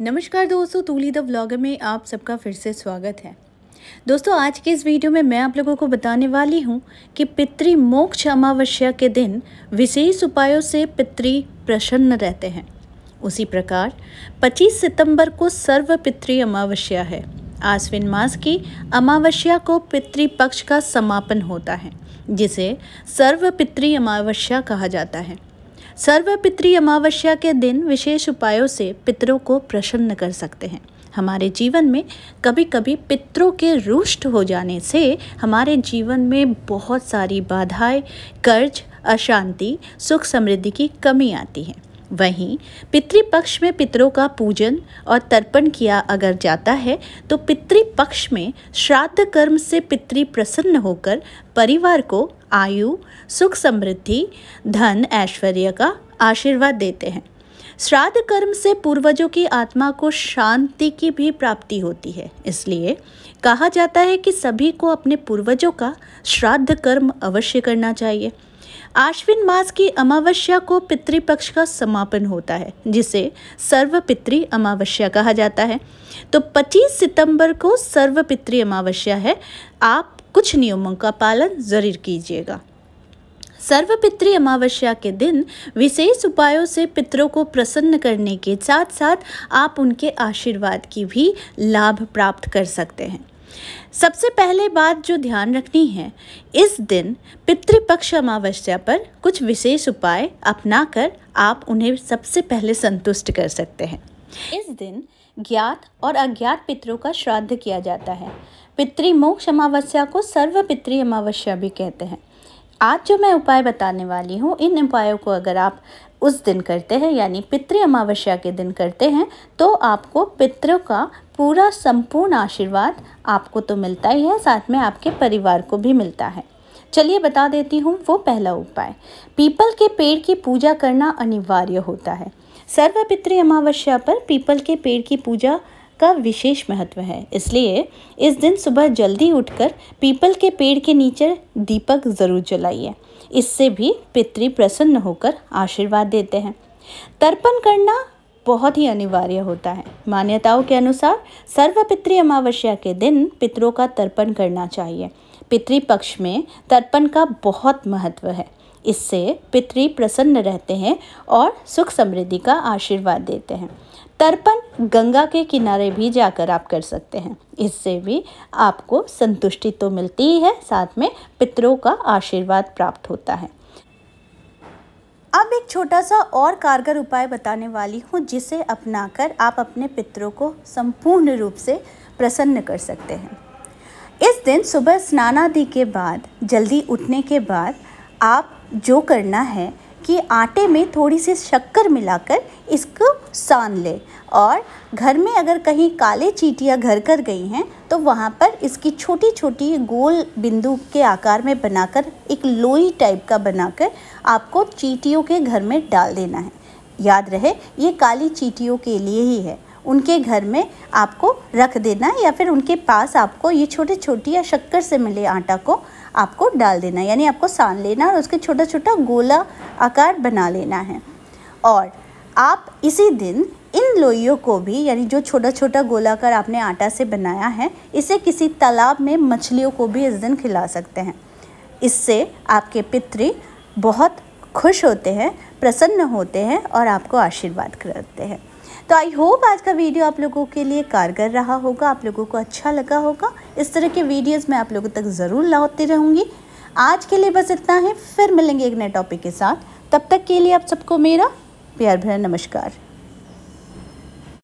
नमस्कार दोस्तों तूली the vlogger में आप सबका फिर से स्वागत है दोस्तों आज के इस वीडियो में मैं आप लोगों को बताने वाली हूँ कि पितृ मोक्ष अमावस्या के दिन विशेष उपायों से पितृ प्रसन्न रहते हैं उसी प्रकार 25 सितंबर को सर्व पितृ अमावस्या है आश्विन मास की अमावस्या को पितृपक्ष का समापन होता है जिसे सर्व पितृ अमावस्या कहा जाता है सर्व पितृ अमावस्या के दिन विशेष उपायों से पितरों को प्रसन्न कर सकते हैं हमारे जीवन में कभी कभी पितरों के रुष्ट हो जाने से हमारे जीवन में बहुत सारी बाधाएं कर्ज अशांति सुख समृद्धि की कमी आती है वहीं पितृपक्ष में पितरों का पूजन और तर्पण किया अगर जाता है तो पितृपक्ष में श्राद्ध कर्म से पितृ प्रसन्न होकर परिवार को आयु सुख समृद्धि धन ऐश्वर्य का आशीर्वाद देते हैं श्राद्ध कर्म से पूर्वजों की आत्मा को शांति की भी प्राप्ति होती है इसलिए कहा जाता है कि सभी को अपने पूर्वजों का श्राद्ध कर्म अवश्य करना चाहिए आश्विन मास की अमावस्या को पितृपक्ष का समापन होता है जिसे सर्व पितृ अमावस्या कहा जाता है तो 25 सितंबर को सर्व पितृ अमावस्या है आप कुछ नियमों का पालन जरूर कीजिएगा पितृ अमावस्या के दिन विशेष उपायों से पितरों को प्रसन्न करने के साथ साथ आप उनके आशीर्वाद की भी लाभ प्राप्त कर सकते हैं सबसे पहले बात जो ध्यान रखनी है इस दिन पितृपक्ष अमावस्या पर कुछ विशेष उपाय अपनाकर आप उन्हें सबसे पहले संतुष्ट कर सकते हैं इस दिन ज्ञात और अज्ञात पितरों का श्राद्ध किया जाता है पितृमोक्ष अमावस्या को सर्व पितृ अमावस्या भी कहते हैं आज जो मैं उपाय बताने वाली हूँ इन उपायों को अगर आप उस दिन करते हैं यानी पितृ अमावस्या के दिन करते हैं तो आपको पितरों का पूरा संपूर्ण आशीर्वाद आपको तो मिलता ही है साथ में आपके परिवार को भी मिलता है चलिए बता देती हूँ वो पहला उपाय पीपल के पेड़ की पूजा करना अनिवार्य होता है सर्व पितृ अमावस्या पर पीपल के पेड़ की पूजा का विशेष महत्व है इसलिए इस दिन सुबह जल्दी उठकर पीपल के पेड़ के नीचे दीपक ज़रूर जलाइए इससे भी पितृ प्रसन्न होकर आशीर्वाद देते हैं तर्पण करना बहुत ही अनिवार्य होता है मान्यताओं के अनुसार सर्व पितृ अमावस्या के दिन पितरों का तर्पण करना चाहिए पितृपक्ष में तर्पण का बहुत महत्व है इससे पितृ प्रसन्न रहते हैं और सुख समृद्धि का आशीर्वाद देते हैं तर्पण गंगा के किनारे भी जाकर आप कर सकते हैं इससे भी आपको संतुष्टि तो मिलती ही है साथ में पितरों का आशीर्वाद प्राप्त होता है अब एक छोटा सा और कारगर उपाय बताने वाली हूँ जिसे अपनाकर आप अपने पितरों को संपूर्ण रूप से प्रसन्न कर सकते हैं इस दिन सुबह स्नान आदि के बाद जल्दी उठने के बाद आप जो करना है कि आटे में थोड़ी सी शक्कर मिलाकर इसको सान लें और घर में अगर कहीं काले चीटियाँ घर कर गई हैं तो वहाँ पर इसकी छोटी छोटी गोल बिंदु के आकार में बनाकर एक लोई टाइप का बनाकर आपको चीटियों के घर में डाल देना है याद रहे ये काली चीटियों के लिए ही है उनके घर में आपको रख देना या फिर उनके पास आपको ये छोटे छोटी या शक्कर से मिले आटा को आपको डाल देना यानी आपको सान लेना और उसके छोटा छोटा गोला आकार बना लेना है और आप इसी दिन इन लोइयों को भी यानी जो छोटा छोटा गोलाकार आपने आटा से बनाया है इसे किसी तालाब में मछलियों को भी इस दिन खिला सकते हैं इससे आपके पितृ बहुत खुश होते हैं प्रसन्न होते हैं और आपको आशीर्वाद करते हैं तो आई होप आज का वीडियो आप लोगों के लिए कारगर रहा होगा आप लोगों को अच्छा लगा होगा इस तरह के वीडियोज़ मैं आप लोगों तक ज़रूर लाती रहूँगी आज के लिए बस इतना है फिर मिलेंगे एक नए टॉपिक के साथ तब तक के लिए आप सबको मेरा प्यार भरा नमस्कार